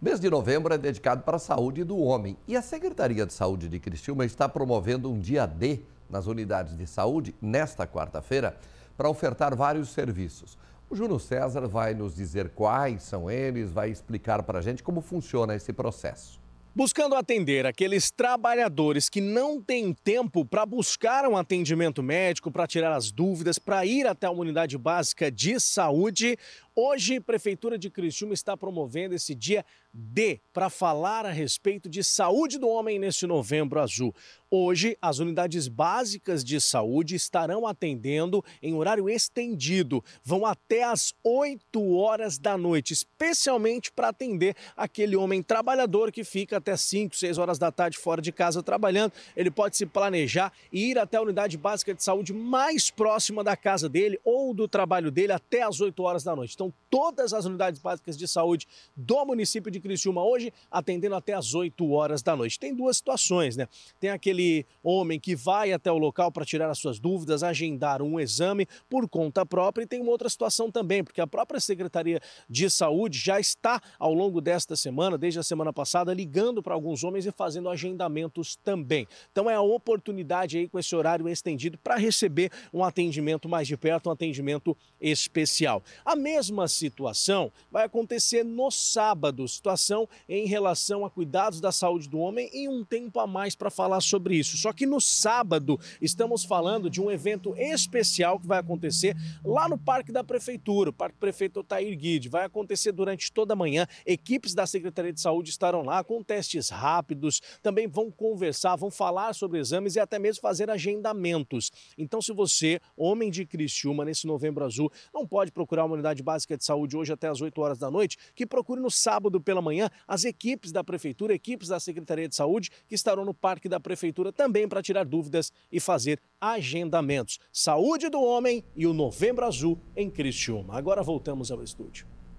mês de novembro é dedicado para a saúde do homem e a Secretaria de Saúde de Cristilma está promovendo um dia D nas unidades de saúde nesta quarta-feira para ofertar vários serviços. O Júnior César vai nos dizer quais são eles, vai explicar para a gente como funciona esse processo. Buscando atender aqueles trabalhadores que não têm tempo para buscar um atendimento médico, para tirar as dúvidas, para ir até a unidade básica de saúde, Hoje, a Prefeitura de Criciúma está promovendo esse dia D para falar a respeito de saúde do homem neste novembro azul. Hoje, as unidades básicas de saúde estarão atendendo em horário estendido. Vão até as 8 horas da noite, especialmente para atender aquele homem trabalhador que fica até 5, 6 horas da tarde fora de casa trabalhando. Ele pode se planejar e ir até a unidade básica de saúde mais próxima da casa dele ou do trabalho dele até as 8 horas da noite. Então, são todas as unidades básicas de saúde do município de Criciúma hoje, atendendo até as 8 horas da noite. Tem duas situações, né? Tem aquele homem que vai até o local para tirar as suas dúvidas, agendar um exame por conta própria, e tem uma outra situação também, porque a própria Secretaria de Saúde já está ao longo desta semana, desde a semana passada, ligando para alguns homens e fazendo agendamentos também. Então é a oportunidade aí com esse horário estendido para receber um atendimento mais de perto, um atendimento especial. A mesma mesma situação vai acontecer no sábado, situação em relação a cuidados da saúde do homem e um tempo a mais para falar sobre isso. Só que no sábado estamos falando de um evento especial que vai acontecer lá no Parque da Prefeitura, o Parque Prefeito Otair Guide. Vai acontecer durante toda a manhã. Equipes da Secretaria de Saúde estarão lá com testes rápidos, também vão conversar, vão falar sobre exames e até mesmo fazer agendamentos. Então, se você, homem de Criciúma, nesse novembro azul, não pode procurar uma unidade básica básica de saúde hoje até as 8 horas da noite, que procure no sábado pela manhã as equipes da Prefeitura, equipes da Secretaria de Saúde, que estarão no Parque da Prefeitura também para tirar dúvidas e fazer agendamentos. Saúde do homem e o Novembro Azul em Criciúma. Agora voltamos ao estúdio.